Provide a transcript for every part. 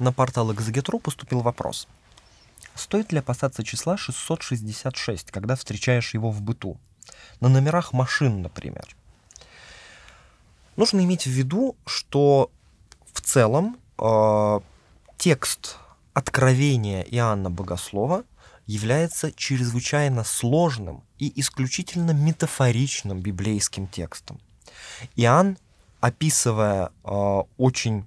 на портал Экзагетру поступил вопрос. Стоит ли опасаться числа 666, когда встречаешь его в быту? На номерах машин, например. Нужно иметь в виду, что в целом э, текст Откровения Иоанна Богослова является чрезвычайно сложным и исключительно метафоричным библейским текстом. Иоанн, описывая э, очень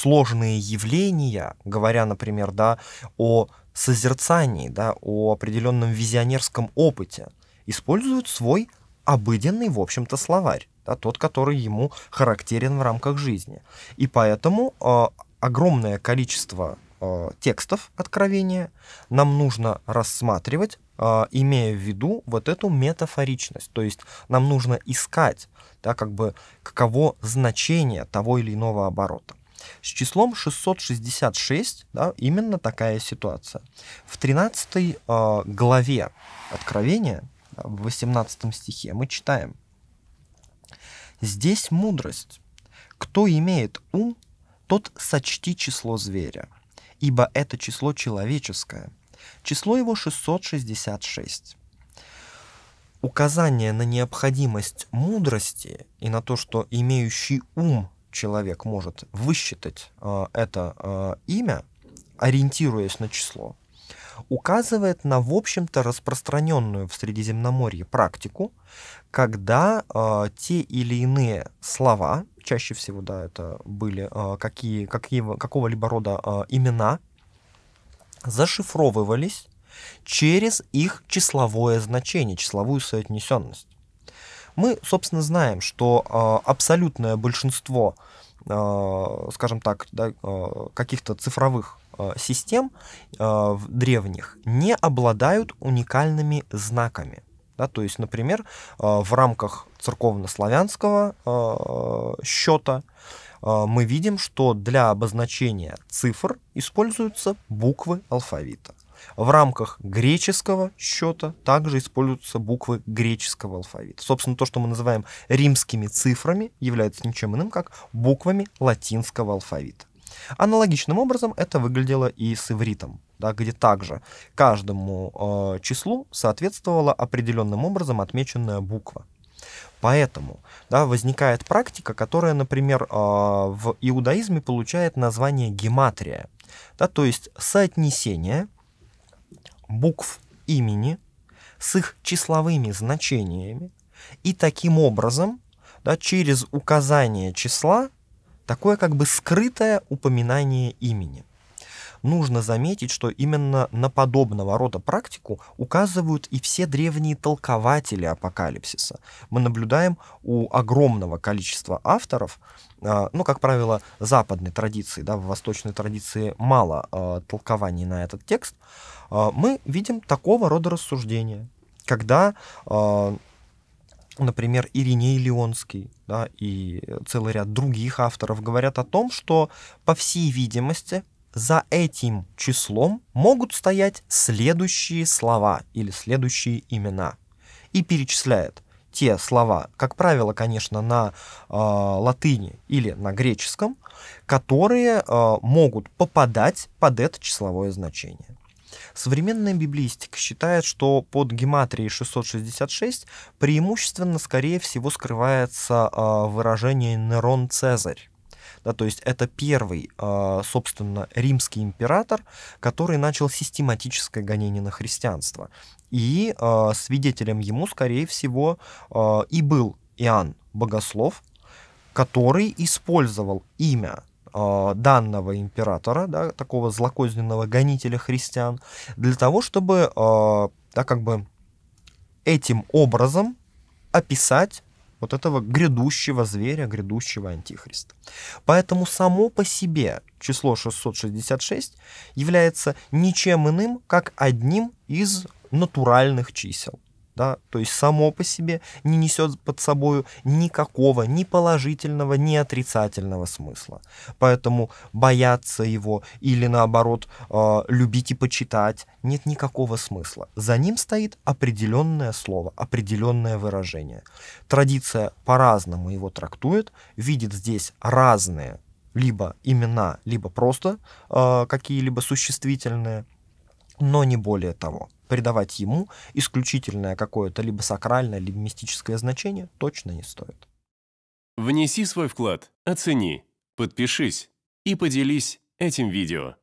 сложные явления, говоря, например, да, о созерцании, да, о определенном визионерском опыте, используют свой обыденный, в общем-то, словарь, да, тот, который ему характерен в рамках жизни. И поэтому э, огромное количество э, текстов откровения нам нужно рассматривать, э, имея в виду вот эту метафоричность. То есть нам нужно искать, да, как бы, каково значение того или иного оборота. С числом 666 да, именно такая ситуация. В 13 э, а, главе Откровения, в 18 стихе, мы читаем. «Здесь мудрость. Кто имеет ум, тот сочти число зверя, ибо это число человеческое. Число его 666» указание на необходимость мудрости и на то, что имеющий ум человек может высчитать э, это э, имя, ориентируясь на число, указывает на, в общем-то, распространенную в Средиземноморье практику, когда э, те или иные слова, чаще всего, да, это были э, какие, какие, какого-либо рода э, имена, зашифровывались через их числовое значение, числовую соотнесенность. Мы, собственно, знаем, что э, абсолютное большинство, э, скажем так, да, э, каких-то цифровых систем древних не обладают уникальными знаками. Да, то есть, например, в рамках церковно-славянского счета мы видим, что для обозначения цифр используются буквы алфавита. В рамках греческого счета также используются буквы греческого алфавита. Собственно, то, что мы называем римскими цифрами, является ничем иным, как буквами латинского алфавита. Аналогичным образом это выглядело и с ивритом, да, где также каждому э, числу соответствовала определенным образом отмеченная буква. Поэтому да, возникает практика, которая, например, э, в иудаизме получает название гематрия, да, то есть соотнесение – букв имени с их числовыми значениями, и таким образом, да, через указание числа, такое как бы скрытое упоминание имени нужно заметить, что именно на подобного рода практику указывают и все древние толкователи апокалипсиса. Мы наблюдаем у огромного количества авторов, а, ну, как правило, западной традиции, да, в восточной традиции мало э, толкований на этот текст, э, мы видим такого рода рассуждения, когда, э, например, Ириней Леонский да, и целый ряд других авторов говорят о том, что, по всей видимости, за этим числом могут стоять следующие слова или следующие имена. И перечисляет те слова, как правило, конечно, на э, латыни или на греческом, которые э, могут попадать под это числовое значение. Современная библистика считает, что под гематрией 666 преимущественно, скорее всего, скрывается э, выражение «нерон Цезарь». Да, то есть это первый, а, собственно, римский император, который начал систематическое гонение на христианство. И а, свидетелем ему, скорее всего, а, и был Иоанн Богослов, который использовал имя данного императора, да, такого злокозненного гонителя христиан, для того, чтобы, да, как бы этим образом описать вот этого грядущего зверя, грядущего антихриста. Поэтому само по себе число 666 является ничем иным, как одним из натуральных чисел да, то есть само по себе не несет под собой никакого ни положительного, ни отрицательного смысла. Поэтому бояться его или наоборот э, любить и почитать нет никакого смысла. За ним стоит определенное слово, определенное выражение. Традиция по-разному его трактует, видит здесь разные либо имена, либо просто э, какие-либо существительные, но не более того придавать ему исключительное какое-то либо сакральное, либо мистическое значение точно не стоит. Внеси свой вклад, оцени, подпишись и поделись этим видео.